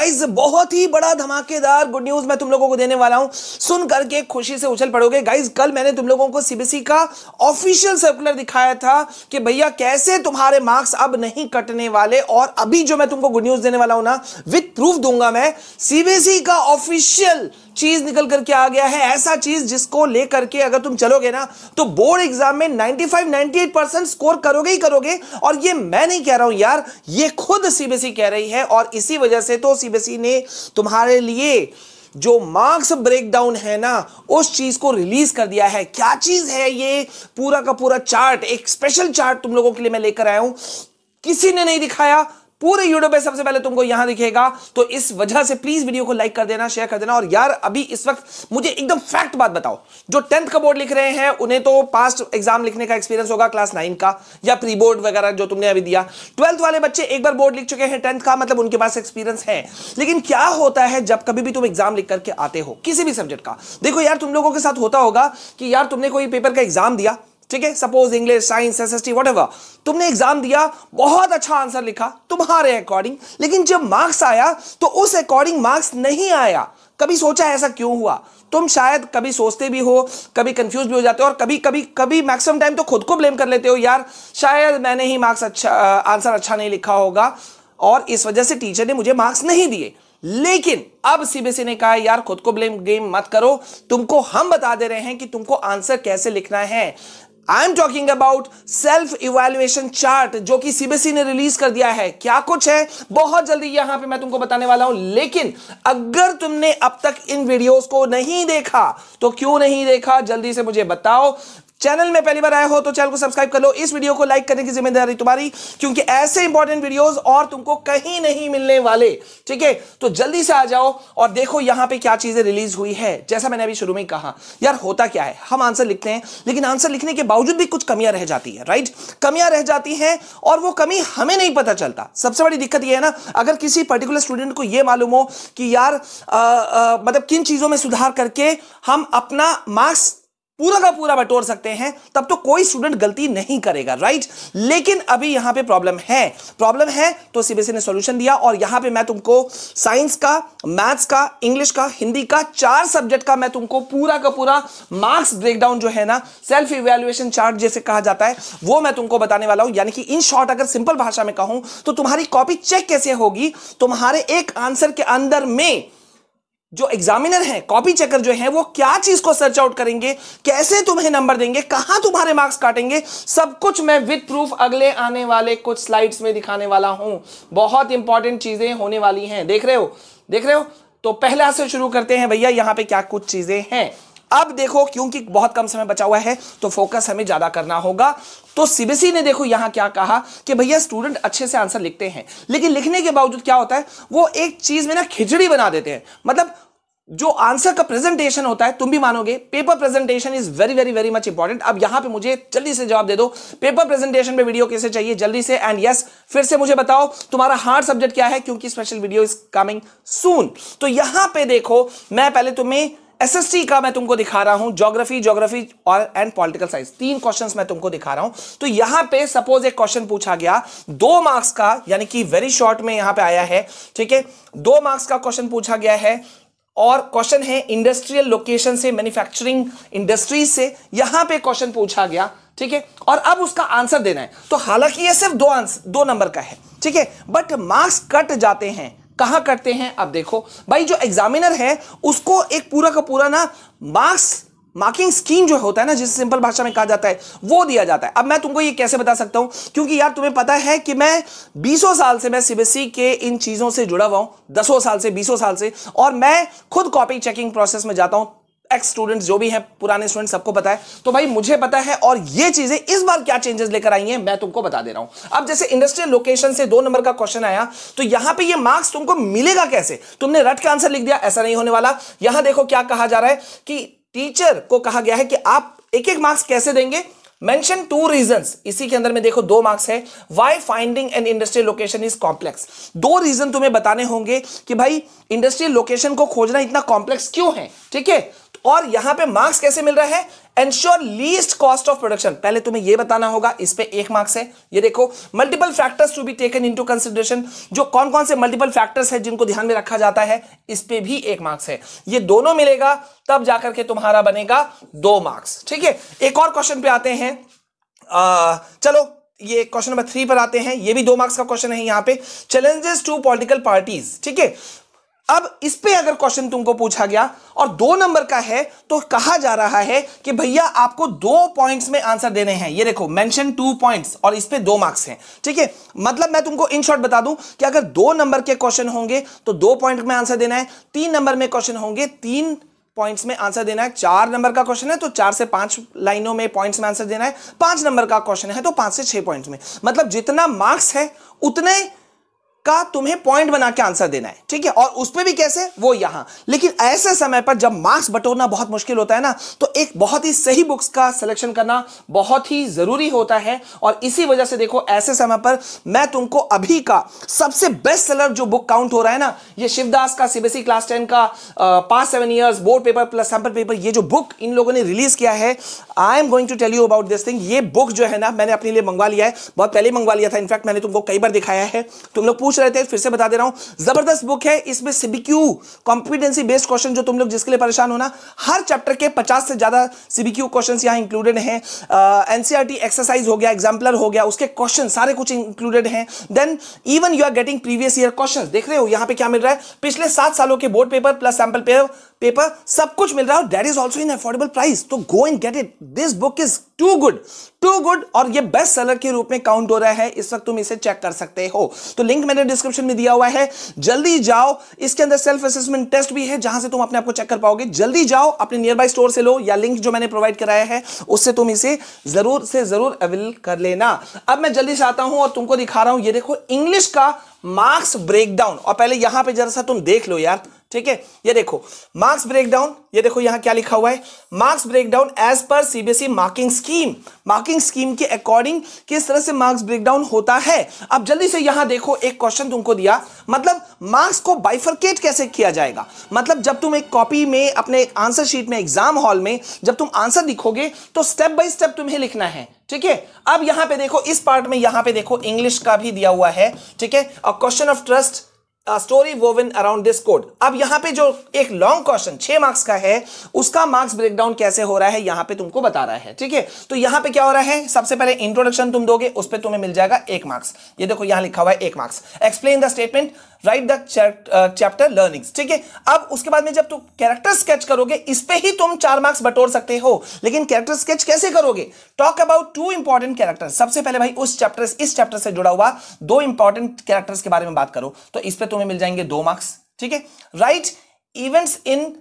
guys बहुत ही बड़ा धमाकेदार गुड न्यूज मैं तुम लोगों को देने वाला हूं सुन करके खुशी से उछल पड़ोगे गाइज कल मैंने तुम लोगों को सीबीसी का ऑफिशियल सर्कुलर दिखाया था कि भैया कैसे तुम्हारे मार्क्स अब नहीं कटने वाले और अभी जो मैं तुमको गुड न्यूज देने वाला हूं ना विथ प्रूफ दूंगा मैं सीबीएसई का ऑफिशियल चीज निकल करके आ गया है ऐसा चीज जिसको लेकर के अगर तुम चलोगे ना तो बोर्ड एग्जाम में 95 98 परसेंट स्कोर करोगे ही करोगे और ये मैं नहीं कह रहा हूं यार ये खुद सीबीएसई e कह रही है और इसी वजह से तो सीबीएसई e ने तुम्हारे लिए जो मार्क्स ब्रेकडाउन है ना उस चीज को रिलीज कर दिया है क्या चीज है ये पूरा का पूरा चार्ट एक स्पेशल चार्ट तुम लोगों के लिए मैं लेकर आया हूं किसी ने नहीं दिखाया पूरे यूट्यूब पे सबसे पहले तुमको यहां दिखेगा तो इस वजह से प्लीज वीडियो को लाइक कर देना शेयर कर देना और यार अभी इस वक्त मुझे एकदम फैक्ट बात बताओ जो टेंथ का बोर्ड लिख रहे हैं उन्हें तो पास्ट एग्जाम लिखने का एक्सपीरियंस होगा क्लास नाइन का या प्री बोर्ड वगैरह जो तुमने अभी दिया ट्वेल्थ वाले बच्चे एक बार बोर्ड लिख चुके हैं टेंथ का मतलब उनके पास एक्सपीरियंस है लेकिन क्या होता है जब कभी भी तुम एग्जाम लिख करके आते हो किसी भी सब्जेक्ट का देखो यार तुम लोगों के साथ होता होगा कि यार तुमने कोई पेपर का एग्जाम दिया ठीक है suppose English science S S T तुमने एग्जाम दिया बहुत अच्छा आंसर लिखा तुम्हारे अकॉर्डिंग लेकिन जब मार्क्स आया तो उस अकॉर्डिंग मार्क्स नहीं आया कभी सोचा ऐसा क्यों हुआ तुम शायद कभी सोचते भी हो कभी कंफ्यूज भी हो जाते हो और कभी कभी कभी मैक्सिमम टाइम तो खुद को ब्लेम कर लेते हो यार शायद मैंने ही मार्क्स अच्छा आंसर अच्छा नहीं लिखा होगा और इस वजह से टीचर ने मुझे मार्क्स नहीं दिए लेकिन अब सीबीएसई e ने कहा यार खुद को ब्लेम गेम मत करो तुमको हम बता दे रहे हैं कि तुमको आंसर कैसे लिखना है I am talking about self evaluation chart जो कि सीबीएसई e ने रिलीज कर दिया है क्या कुछ है बहुत जल्दी यहां पे मैं तुमको बताने वाला हूं लेकिन अगर तुमने अब तक इन वीडियोस को नहीं देखा तो क्यों नहीं देखा जल्दी से मुझे बताओ चैनल में पहली बार आए हो तो चैनल को सब्सक्राइब कर लो इस वीडियो को लाइक करने की जिम्मेदारी तुम्हारी क्योंकि ऐसे इंपॉर्टेंट वीडियोस और तुमको कहीं नहीं मिलने वाले ठीक है तो जल्दी से आ जाओ और देखो यहां पे क्या चीजें रिलीज हुई है जैसा मैंने अभी शुरू में कहा यार होता क्या है हम आंसर लिखते हैं लेकिन आंसर लिखने के बावजूद भी कुछ कमियां रह जाती है राइट कमियां रह जाती हैं और वो कमी हमें नहीं पता चलता सबसे बड़ी दिक्कत यह है ना अगर किसी पर्टिकुलर स्टूडेंट को यह मालूम हो कि यार मतलब किन चीजों में सुधार करके हम अपना मार्क्स पूरा का पूरा बटोर सकते हैं तब तो कोई स्टूडेंट गलती नहीं करेगा राइट लेकिन अभी यहां पे प्रॉब्लम है प्रॉब्लम है तो सीबीएसई e ने सॉल्यूशन दिया और यहां पे मैं तुमको साइंस का मैथ्स का इंग्लिश का हिंदी का चार सब्जेक्ट का मैं तुमको पूरा का पूरा मार्क्स ब्रेकडाउन जो है ना सेल्फ इवेल्युएशन चार्ट जैसे कहा जाता है वो मैं तुमको बताने वाला हूं यानी कि इन शॉर्ट अगर सिंपल भाषा में कहूं तो तुम्हारी कॉपी चेक कैसे होगी तुम्हारे एक आंसर के अंदर में जो एग्जामिनर है कॉपी चेकर जो है वो क्या चीज को सर्च आउट करेंगे कैसे तुम्हें नंबर देंगे कहां तुम्हारे मार्क्स काटेंगे सब कुछ मैं विद प्रूफ अगले आने वाले कुछ स्लाइड्स में दिखाने वाला हूं बहुत इंपॉर्टेंट चीजें होने वाली हैं देख रहे हो देख रहे हो तो पहला से शुरू करते हैं भैया यहां पे क्या कुछ चीजें हैं अब देखो क्योंकि बहुत कम समय बचा हुआ है तो फोकस हमें ज्यादा करना होगा तो सीबीएसई ने देखो यहां क्या कहा कि भैया स्टूडेंट अच्छे से आंसर लिखते हैं लेकिन लिखने के बावजूद क्या होता है वो एक चीज में ना खिचड़ी बना देते हैं मतलब जो आंसर का प्रेजेंटेशन होता है तुम भी मानोगे paper presentation is very very very much important अब यहां पे मुझे जल्दी से जवाब दे दो पेपर प्रेजेंटेशन पे वीडियो कैसे चाहिए जल्दी से एंड यस yes, फिर से मुझे बताओ तुम्हारा हार्ड सब्जेक्ट क्या है क्योंकि special video is coming soon तो यहां पे देखो मैं पहले तुम्हें एसएससी का मैं तुमको दिखा रहा हूं ज्योग्राफी ज्योग्राफी और एंड पॉलिटिकल साइंस तीन क्वेश्चंस मैं तुमको दिखा रहा हूं तो यहां पे सपोज एक क्वेश्चन पूछा गया दो मार्क्स का यानी कि वेरी शॉर्ट में यहां पे आया है ठीक है दो मार्क्स का क्वेश्चन पूछा गया है और क्वेश्चन है इंडस्ट्रियल लोकेशन से मैन्युफैक्चरिंग इंडस्ट्री से यहां पर क्वेश्चन पूछा गया ठीक है और अब उसका आंसर देना है तो हालांकि यह सिर्फ दो आंसर दो नंबर का है ठीक है बट मार्क्स कट जाते हैं कहां करते हैं अब देखो भाई जो एग्जामिनर है उसको एक पूरा का पूरा ना मार्क्स मार्किंग स्कीम जो होता है ना जिसे सिंपल भाषा में कहा जाता है वो दिया जाता है अब मैं तुमको ये कैसे बता सकता हूं क्योंकि यार तुम्हें पता है कि मैं बीसों साल से मैं सीबीएसई e के इन चीजों से जुड़ा हुआ हूं दसों साल से बीसों साल से और मैं खुद कॉपी चेकिंग प्रोसेस में जाता हूं एक्स स्टूडेंट्स जो भी हैं पुराने स्टूडेंट सबको पता है तो भाई मुझे पता है और ये चीजें इस बार क्या चेंजेस लेकर आई हैं मैं तुमको बता दे रहा हूं अब जैसे इंडस्ट्रियल लोकेशन से दो नंबर का क्वेश्चन आया तो यहां पे ये मार्क्स तुमको मिलेगा कैसे तुमने रट का आंसर लिख दिया ऐसा नहीं होने वाला यहां देखो क्या कहा जा रहा है कि टीचर को कहा गया है कि आप एक एक मार्क्स कैसे देंगे मेंशन टू रीजंस इसी के अंदर में देखो दो मार्क्स है why finding an industrial location is complex दो रीजन तुम्हें बताने होंगे कि भाई इंडस्ट्रियल लोकेशन को खोजना इतना कॉम्प्लेक्स क्यों है ठीक है और यहां पे मार्क्स कैसे मिल रहा है ensure least cost of production पहले तुम्हें ये बताना होगा इस पे एक मार्क्स है ये देखो multiple factors to be taken into consideration जो कौन कौन से मल्टीपल फैक्टर्स है जिनको ध्यान में रखा जाता है इस पे भी एक मार्क्स है ये दोनों मिलेगा तब जाकर के तुम्हारा बनेगा दो मार्क्स ठीक है एक और क्वेश्चन पे आते हैं आ, चलो ये क्वेश्चन नंबर थ्री पर आते हैं ये भी दो मार्क्स का क्वेश्चन है यहां पे चैलेंजेस टू पॉलिटिकल पार्टीज ठीक है अब इस पे अगर क्वेश्चन तुमको पूछा गया और दो नंबर का है तो कहा जा रहा है कि भैया आपको दो पॉइंट्स में आंसर देने हैं ये देखो मेंशन टू पॉइंट्स और इस पे दो मार्क्स हैं ठीक है मतलब मैं तुमको इन शॉर्ट बता दूं कि अगर दो नंबर के क्वेश्चन होंगे तो दो पॉइंट में आंसर देना है तीन नंबर में क्वेश्चन होंगे तीन पॉइंट्स में आंसर देना है चार नंबर का क्वेश्चन है तो चार से पांच लाइनों में पॉइंट्स में आंसर देना है पांच नंबर का क्वेश्चन है तो पांच से छह पॉइंट्स में मतलब जितना मार्क्स है उतने का तुम्हें पॉइंट बना के आंसर देना है ठीक है और उस पर भी कैसे वो यहां लेकिन ऐसे समय पर जब मार्क्स बटोरना बहुत मुश्किल होता है ना तो एक बहुत ही सही बुक्स का सिलेक्शन करना बहुत ही जरूरी होता है और इसी वजह से देखो ऐसे समय पर मैं तुमको अभी का सबसे बेस्ट सेलर जो बुक काउंट हो रहा है ना ये शिवदास का सीबीएसई क्लास टेन का पास seven years board paper plus sample paper ये जो बुक इन लोगों ने रिलीज किया है I am going to tell you about this thing ये बुक जो है ना मैंने अपने लिए मंगवा लिया है बहुत पहले मंगवा लिया था इनफैक्ट मैंने तुमको कई बार दिखाया है तुम लोग पूछ रहते हैं फिर से बता दे रहा हूं जबरदस्त बुक है इसमें सीबीक्यू कॉम्पिटेंसी बेस्ड क्वेश्चन जो तुम लोग जिसके लिए परेशान होना हर चैप्टर के पचास से ज्यादा सीबीक्यू क्वेश्चन यहां इंक्लूडेड है एनसीआरटी एक्सरसाइज हो गया एग्जाम्पलर हो गया उसके क्वेश्चन सारे कुछ इंक्लूडेड है then even you are getting previous year question देख रहे हो यहां पर क्या मिल रहा है पिछले सात सालों के board paper plus sample paper paper सब कुछ मिल रहा है और is also in affordable price तो go and get it this book is too good too good और ये बेस्ट सेलर के रूप में काउंट हो रहा है इस वक्त तुम इसे चेक कर सकते हो तो लिंक मैंने डिस्क्रिप्शन में दिया हुआ है जल्दी जाओ इसके अंदर सेल्फ असेसमेंट टेस्ट भी है जहां से तुम अपने आप को चेक कर पाओगे जल्दी जाओ अपने नियर बाय स्टोर से लो या लिंक जो मैंने प्रोवाइड कराया है उससे तुम इसे जरूर से जरूर अवेल कर लेना अब मैं जल्दी से आता हूं और तुमको दिखा रहा हूं ये देखो इंग्लिश का मार्क्स ब्रेकडाउन और पहले यहां पे जरा सा तुम देख लो यार ठीक है ये देखो मार्क्स ब्रेकडाउन ये देखो यहां क्या लिखा हुआ है marks breakdown as per CBSE marking scheme marking scheme के अकॉर्डिंग किस तरह से मार्क्स ब्रेकडाउन होता है अब जल्दी से यहां देखो एक क्वेश्चन तुमको दिया मतलब मार्क्स को बाइफरकेट कैसे किया जाएगा मतलब जब तुम एक कॉपी में अपने आंसर शीट में एग्जाम हॉल में जब तुम आंसर लिखोगे तो स्टेप बाय स्टेप तुम्हें लिखना है ठीक है अब यहां पे देखो इस पार्ट में यहां पे देखो इंग्लिश का भी दिया हुआ है ठीक है question of trust story woven around this code अब यहां पे जो एक लॉन्ग क्वेश्चन छह मार्क्स का है उसका मार्क्स ब्रेकडाउन कैसे हो रहा है यहां पे तुमको बता रहा है ठीक है तो यहां पे क्या हो रहा है सबसे पहले इंट्रोडक्शन तुम दोगे उस पर तुम्हें मिल जाएगा एक मार्क्स ये देखो यहां लिखा हुआ है एक marks explain the statement write the chapter learning ठीक है अब उसके बाद में जब तुम कैरेक्टर स्केच करोगे इस पे ही तुम चार मार्क्स बटोर सकते हो लेकिन कैरेक्टर स्केच कैसे करोगे talk about two important character सबसे पहले भाई उस चैप्टर इस चैप्टर से जुड़ा हुआ दो इंपॉर्टेंट कैरेक्टर्स के बारे में बात करो तो इस पर तुम्हें मिल जाएंगे दो मार्क्स ठीक है write events in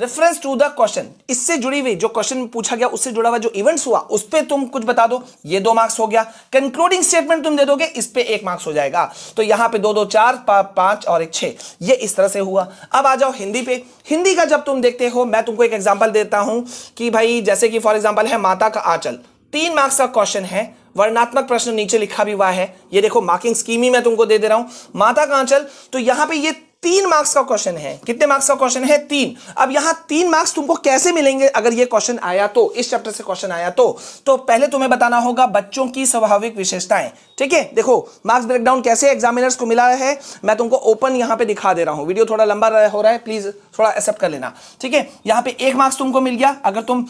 reference to the question इससे जुड़ी हुई जो क्वेश्चन पूछा गया उससे जुड़ा हुआ जो इवेंट्स हुआ उस पर तुम कुछ बता दो ये दो मार्क्स हो गया कंक्लूडिंग स्टेटमेंट तुम दे दोगे इस पर एक मार्क्स हो जाएगा तो यहां पे दो दो चार पा, पांच और एक छे ये इस तरह से हुआ अब आ जाओ हिंदी पे हिंदी का जब तुम देखते हो मैं तुमको एक एग्जाम्पल देता हूं कि भाई जैसे कि फॉर एग्जाम्पल है माता का आंचल तीन मार्क्स का क्वेश्चन है वर्णात्मक प्रश्न नीचे लिखा भी हुआ है ये देखो मार्किंग स्कीम ही मैं तुमको दे दे रहा हूं माता कांचल तो यहां पे ये तीन मार्क्स का क्वेश्चन है कितने मार्क्स का क्वेश्चन है तीन अब यहां तीन मार्क्स तुमको कैसे मिलेंगे अगर ये क्वेश्चन आया तो इस चैप्टर से क्वेश्चन आया तो तो पहले तुम्हें बताना होगा बच्चों की स्वाभाविक विशेषताएं ठीक है देखो मार्क्स ब्रेकडाउन कैसे एग्जामिनर्स को मिला है मैं तुमको ओपन यहां पर दिखा दे रहा हूं वीडियो थोड़ा लंबा हो रहा है प्लीज थोड़ा एक्सेप्ट कर लेना ठीक है यहां पर एक मार्क्स तुमको मिल गया अगर तुम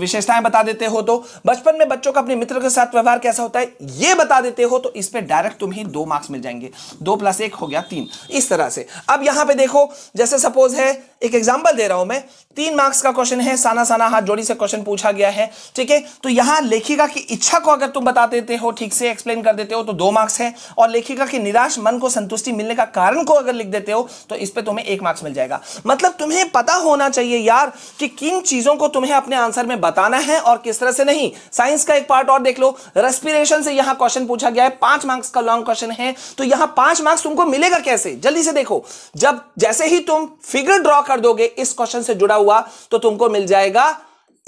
विशेषताएं बता देते हो तो बचपन में बच्चों का अपने मित्र के साथ व्यवहार कैसा होता है यह बता देते हो तो इस पर डायरेक्ट तुम्हें दो मार्क्स मिल जाएंगे दो प्लस एक हो गया तीन इस तरह से अब यहां पे देखो जैसे सपोज है एक एग्जांपल दे रहा हूं मैं तीन मार्क्स का क्वेश्चन है साना साना हाथ जोड़ी से क्वेश्चन पूछा गया है ठीक है तो यहां लेखिका की इच्छा को अगर तुम बता देते हो ठीक से एक्सप्लेन कर देते हो तो दो मार्क्स है और लेखिका के निराश मन को संतुष्टि मिलने का कारण को अगर लिख देते हो तो इस पर तुम्हें एक मार्क्स मिल जाएगा मतलब तुम्हें पता होना चाहिए यार कि किन चीजों को तुम्हें अपने आंसर में बताना है और किस तरह से नहीं साइंस का एक पार्ट और देख लो रेस्पिरेशन से यहां क्वेश्चन पूछा गया है पांच मार्क्स का लॉन्ग क्वेश्चन है तो यहां पांच मार्क्स तुमको मिलेगा कैसे जल्दी ईमानदारी से देखो जब जैसे ही तुम फिगर ड्रॉ कर दोगे इस क्वेश्चन से जुड़ा हुआ तो तुमको मिल जाएगा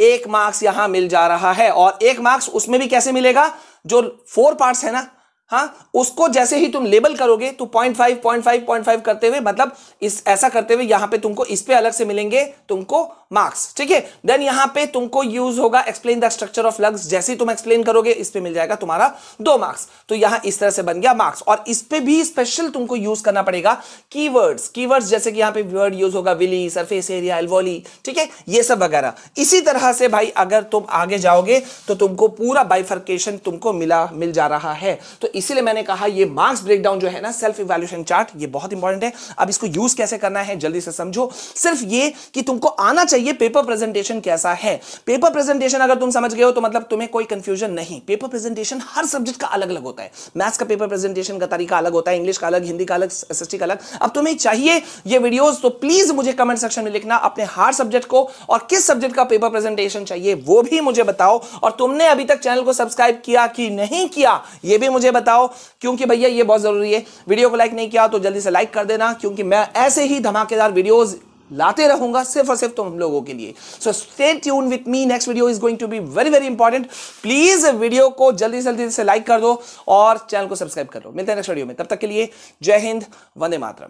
एक मार्क्स यहां मिल जा रहा है और एक मार्क्स उसमें भी कैसे मिलेगा जो फोर पार्ट्स है ना हाँ उसको जैसे ही तुम लेबल करोगे तो point five point five point five करते हुए मतलब इस ऐसा करते हुए यहां पे तुमको इस पे अलग से मिलेंगे तुमको मार्क्स ठीक है देन यहां पे तुमको यूज होगा explain the structure of lungs जैसे ही तुम एक्सप्लेन करोगे इस पे मिल जाएगा तुम्हारा दो मार्क्स तो यहां इस तरह से बन गया मार्क्स और इस पे भी स्पेशल तुमको यूज करना पड़ेगा कीवर्ड्स कीवर्ड्स जैसे कि यहां पे वर्ड यूज होगा विली सरफेस एरिया एलवोली ठीक है ये सब वगैरह इसी तरह से भाई अगर तुम आगे जाओगे तो तुमको पूरा बाइफर्केशन तुमको मिला मिल जा रहा है तो इसीलिए मैंने कहा ये मार्क्स ब्रेकडाउन जो है ना सेल्फ इवेल्यूशन चार्ट ये बहुत इंपॉर्टेंट है अब इसको यूज कैसे करना है जल्दी से समझो सिर्फ ये कि तुमको आना चाहिए पेपर प्रेजेंटेशन कैसा है पेपर प्रेजेंटेशन अगर तुम समझ गए हो तो मतलब तुम्हें कोई कंफ्यूजन नहीं पेपर प्रेजेंटेशन हर सब्जेक्ट का अलग अलग होता है मैथ्स का पेपर प्रेजेंटेशन का तरीका अलग होता है इंग्लिश का अलग हिंदी का अलग एस का अलग अब तुम्हें चाहिए ये वीडियोस तो प्लीज मुझे कमेंट सेक्शन में लिखना अपने हर सब्जेक्ट को और किस सब्जेक्ट का पेपर प्रेजेंटेशन चाहिए वो भी मुझे बताओ और तुमने अभी तक चैनल को सब्सक्राइब किया कि नहीं किया ये भी मुझे बताओ बताओ क्योंकि भैया ये बहुत ज़रूरी है वीडियो को लाइक नहीं किया तो जल्दी से लाइक कर देना क्योंकि मैं ऐसे ही धमाकेदार वीडियोज़ लाते रहूंगा सिर्फ और सिर्फ तुम तो लोगों के लिए so stay tune with me next video is going to be very very important please video को जल्दी से जल्दी से लाइक कर दो और चैनल को सब्सक्राइब कर लो मिलते हैं नेक्स्ट वीडियो में तब तक के लिए जय हिंद वंदे मातरम